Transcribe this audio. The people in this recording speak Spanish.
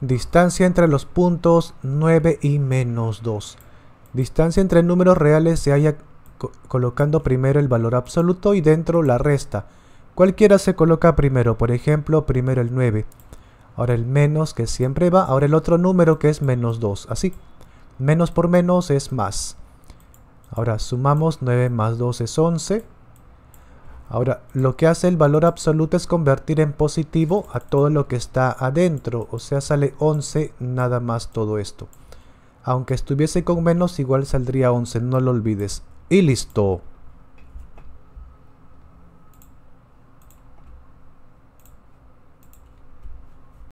Distancia entre los puntos 9 y menos 2. Distancia entre números reales se halla colocando primero el valor absoluto y dentro la resta. Cualquiera se coloca primero, por ejemplo, primero el 9. Ahora el menos que siempre va, ahora el otro número que es menos 2, así. Menos por menos es más. Ahora sumamos 9 más 2 es 11. Ahora, lo que hace el valor absoluto es convertir en positivo a todo lo que está adentro, o sea, sale 11 nada más todo esto. Aunque estuviese con menos, igual saldría 11, no lo olvides. Y listo.